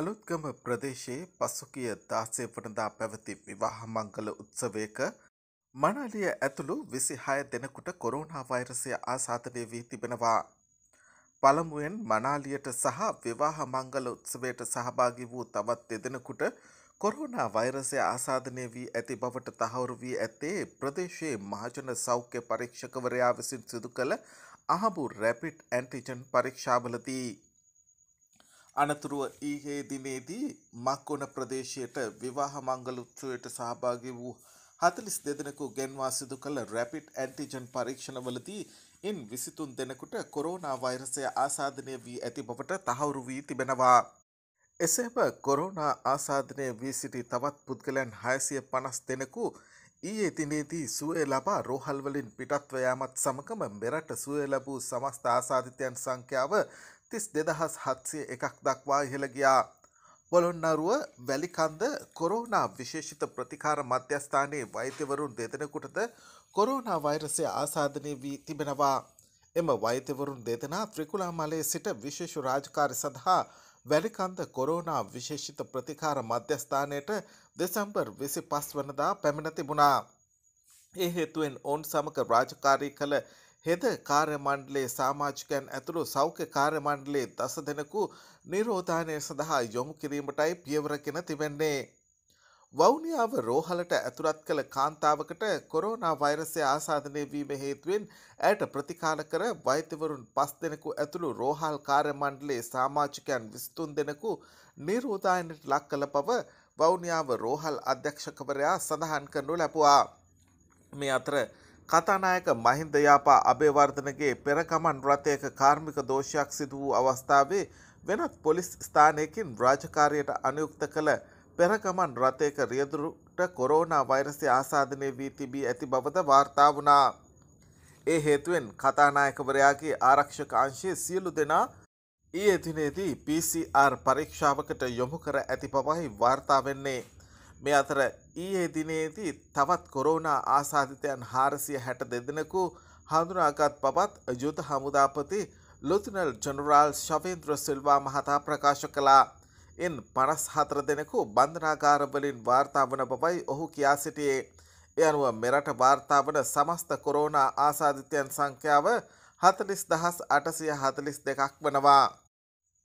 අලුත්ගම ප්‍රදේශයේ පසුකිය දාසේ වනදා පැවති විවාහ මංගල උත්සවයක මනාලිය ඇතුළු විසි හය දෙනකුට කොරුණා වෛරසය ආසාතනය වී තිබෙනවා. පළමුුවෙන් මනාලියට සහ විවාහ මංගල උත්සවයට සහභාගි වූ තවත් දෙදෙනකුට කොරුණා වෛරසය ආසාධනය වී ඇති බවට තහවුරු වී ඇත්තේ ප්‍රදේශයේ මහජන සෞඛ්‍ය පරීක්ෂකවරයා විසින් සිදු කළ අහබු රැපිට් ඇන්ටිජන් පරීක්ෂාවලදී. අනතුරුව ඊයේ දිනේදී මක්කොන ප්‍රදේශයට විවාහ මංගල උත්සවයට සහභාගී වූ 40 දෙදෙනෙකු ගෙන්වා සිදු කළ රැපිඩ් ඇන්ටිජන් පරීක්ෂණවලදී ඉන් 23 දෙනෙකුට කොරෝනා වෛරසය ආසාදනය වී ඇති බවට තහවුරු වී තිබෙනවා. එසේම කොරෝනා ආසාධනය වී සිටි තවත් පුද්ගලයන් 650 දෙනෙකු ඊයේ දිනේදී සුවය ලබා රෝහල්වලින් පිටත්ව යාමත් සමගම මෙරට සුවය ලැබූ සමස්ත ආසාධිතයන් සංඛ්‍යාව තිස් දෙදහස් හත්සේ එකක් දක්වා ඉහළගියා. පොළොන්නරුව වැලිකන්ද කොරෝනා විශේෂිත ප්‍රතිකාර මධ්‍යස්ථානයේ වෛත්‍යවරුන් දෙදෙනකුටද කොරෝනා වෛරසය ආසාධනය වී තිබෙනවා. එම වෛත්‍යවරුන් දෙදෙනා ත්‍රිකුලා මලේ සිට විශේෂ රාජකාරි සඳහා වැලිකන්ද කොරෝනා විශේෂිත ප්‍රතිකාර මධ්‍යස්ථානයට දෙසම්බර් විසි පස් වනදා පැමිණ තිබුණා. ඒ හේතුවෙන් ඔවුන් සමක රාජකාරී කළ හෙද කාර්යමණ්ඩලේ සාමාජිකයන් ඇතුළු සෞඛ්‍ය කාර්යමණ්ඩලේ දස දෙනකු නිරෝධානය සඳහා යොමු කිරීමටයි පියවරගෙන තිබෙන්නේ. වෞනියාව රෝහලට ඇතුළත් කළ කාන්තාවකට කොරෝනා වෛරසය ආසාධනය වීම හේතුවෙන් ඇයට ප්‍රතිකාල කර වෛත්‍යවරුන් පස් දෙනෙකු ඇතුළු රෝහල් කාර්යමණ්ඩලේ සාමාජිකයන් විස්තුන් දෙනෙකු නිරෝධායනයට ලක් කළ පව වෞනියාව රෝහල් අධ්‍යක්ෂකවරයා සඳහන් කරනු ලැබවා. මේ අතර කතානායක මහින්ද යාපා අභේවර්ධනගේ පෙරකමන් රථයක කාර්මික දෝෂයක් සිදු වූ අවස්ථාවේ වෙනත් පොලිස් ස්ථානයකින් රාජකාරියට අනයුක්ත කළ පෙරකමන් රථයක රියදුරුට කොරෝනා වෛරසය ආසාධනය වී තිබී ඇති බවද වාර්තා වුණා. ඒ හේතුවෙන් කතානායකවරයාගේ ආරක්ෂක අංශයේ සියලු දෙනා ඊ එදිනේදී PCR පරීක්ෂාවකට යොමු කර ඇති පවහි වාර්තා වෙන්නේ. මේ අතර ඊයේ දිනේදී තවත් කොරෝනා ආසාධිතයන් හාරසිය හැට දෙදෙනකු හඳුනාගත් පපත් යුද හමුදාපති ලොතිනල් ජනරාල් ශවේන්ද්‍ර සිල්වා මහතා ප්‍රකාශ කළා. එන් පනස් හතර දෙනෙකු බන්ධනාකාරවලින් වාර්තා වන බවයි ඔහු කියා සිටියේ. එ අනුව මෙරට වාර්තා වන සමස්ත කොරෝනා ආසාධිතයන් සංඛ්‍යාව හතලිස් දහස් අටසිය හතලිස් දෙකක් වනවා.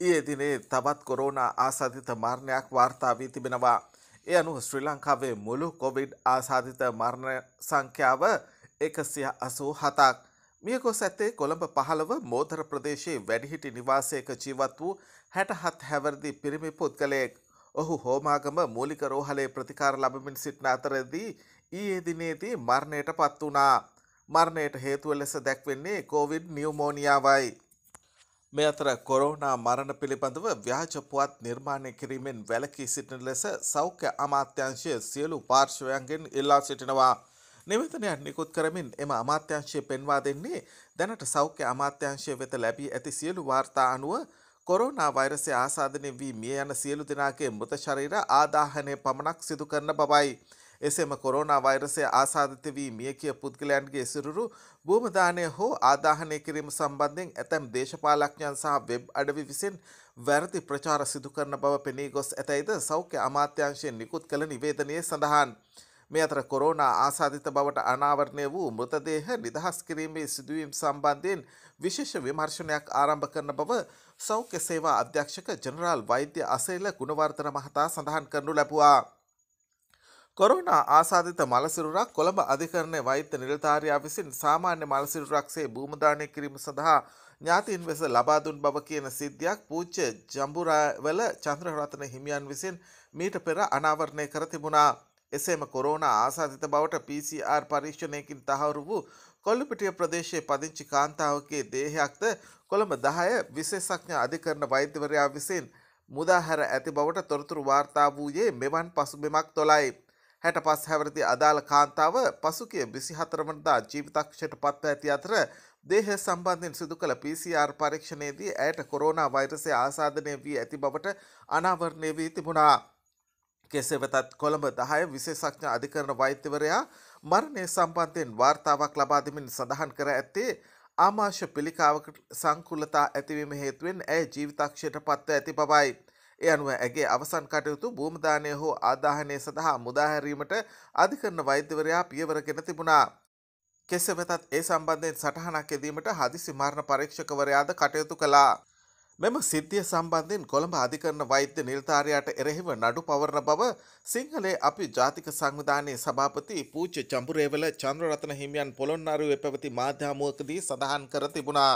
ඒ දිනේ තවත් කොරෝනා ආසාධිත මාර්ණයක් වාර්තාාවී තිබෙනවා. එය අනුව ශ්‍රී ලංකාවේ මුළු කොවිඩ් ආසාධිත මරණ සංඛ්‍යාව එකසිය අසූ හතාක්. මියකොස් ඇත්තේ කොළඹ පහළව මෝතර ප්‍රදේශයේ වැඩිහිටි නිවාසයක ජීවත් වූ හැටහත් හැවරදි පිරිමි පුද්ගලයෙක්. ඔහු හෝමාගම මූලික රෝහලේ ප්‍රතිකාර ලබමින් සිටින අතරදී ඊයේ දිනේදී මරණයට පත් වනා. මරණයට හේතුව ලෙස දැක්වෙන්නේ කෝවිඩ් නිියවමෝනිියාවයි. මේ අතර කොරෝනා මරණ පිළිබඳව ව්‍යාජපුවත් නිර්මාණය කිරීමෙන් වැලකී සිටින ලෙස සෞඛ්‍ය අමාත්‍යංශය සියලු පාර්ශවයන්ගෙන් ඉල්ලා සිටිනවා. නිවතනයක් නිකුත් කරමින් එම අමාත්‍යංශය පෙන්වා දෙන්නේ දැනට සෞඛ්‍ය අමාත්‍යංශය වෙත ලැබී ඇති සියලු වාර්තා අනුව කොරෝනා වෛරසය ආසාධනය වී මිය යන සියලු දෙනාගේ මෘතශරීර ආදාහනය පමණක් සිදු කරන බවයි. එසේම කොරෝනා වෛරසය ආසාධිත වී මියකිය පුද්ගලයන්ගේ සිරුරු භූමදානය හෝ ආදාහනය කිරීම සම්බන්ධයෙන් ඇතැම් දේශපාලඥන් සහ වෙබ් අඩවි විසින් වැරදි ප්‍රචාර සිදුකරන බව පෙනී ගොස් ඇතැයිද සෞඛ්‍ය අමාත්‍යංශයෙන් නිකුත් කළ නිවේදනය සඳහන්. මේ අතර කොරෝනා ආසාධිත බවට අනාවරණය වූ මෘතදේහ නිදහස් කිරීමේ සිදුවීම් සම්බන්ධයෙන් විශේෂ විමර්ශනයක් ආරම්භ කරන බව සෞඛ්‍ය සේවා අධ්‍යක්ෂක ජනරාල් වෛද්‍ය අසේල ගුණවර්ධන මහතා සඳහන් කරනු ලැබවා. කොරුණ ආසාධිත මලසිරුරක් කොළඹ අධිකරණය වෛත්‍ය නිලධාරයා විසින් සාමාන්‍ය මලසිරුරක්සේ භූමදානය කිරීම සඳහා ඥාතින් වෙස ලබාදුන් බව කියන සිද්ධියක් පූච්ච ජම්බුරවල චන්ද්‍රරතන හිමියන් විසින් මීට පෙර අනාවරණය කර තිබුණා. එසේම කොරෝණ ආසාධිත බවට PCR පරීක්ෂණයකින් තහවුරු වූ කොල්ලපිටිය ප්‍රදේශයේ පදිංචි කාන්තාවගේ දේහයක්ද කොළඹ දහය විශේෂඥ අධිකරණ වෛද්‍යවරයා විසින් මුදාහැර ඇති බවට තොරතුරු වාර්තා වූයේ මෙවන් පසුබිමක් තොලයි. හැට පස් හැවරදි අදාළ කාන්තාව පසුකිය බිසිහතරමනදා ජීවිතක්ෂයට පත්ව ඇති අතර දේහ සම්බන්ධින් සිදු කළ PCR පරීක්ෂණයේදී ඇයට කොරෝණ වෛරසය ආසාධනය වී ඇති බවට අනාවරණය වී තිබුණා. කෙසේ වෙතත් කොළඹ දහය විශේෂඥ අධිකරණ වෛත්‍යවරයා මරණය සම්බන්ධයෙන් වාර්තාවක් ලබාදමින් සඳහන් කර ඇත්තේ ආමාශ පිළිකාවකට සංකුලතා ඇතිවීම හේතුවෙන් ඇය ජීවිතක්ෂයට පත්ව ඇති බවයි. එය අනුව ඇගේ අවසන් කටයුතු භූමදානය හෝ ආදාහනය සඳහා මුදාහැරීමට අධිකරන වෛද්‍යවරයා පියවරගෙන තිබුණා. කෙසේ වෙතත් ඒ සම්බන්ධයෙන් සටහනක් එදීමට හදිසි මාරණ පරීක්ෂකවරයාද කටයුතු කළා. මෙම සිද්ධිය සම්බන්ධයෙන් කොළඹ අධිකරන වෛද්‍ය නිල්ධාරයාට එරෙහිව නඩු පවරණ බව සිංහලේ අපි ජාතික සංවිධානයේ සභාපති පූච්ච චම්පුරේවල චන්ද්‍රරතන හිමියන් පොළොන්නරුවේ පැවති මාධ්‍යමුවකදී සඳහන් කර තිබුණා.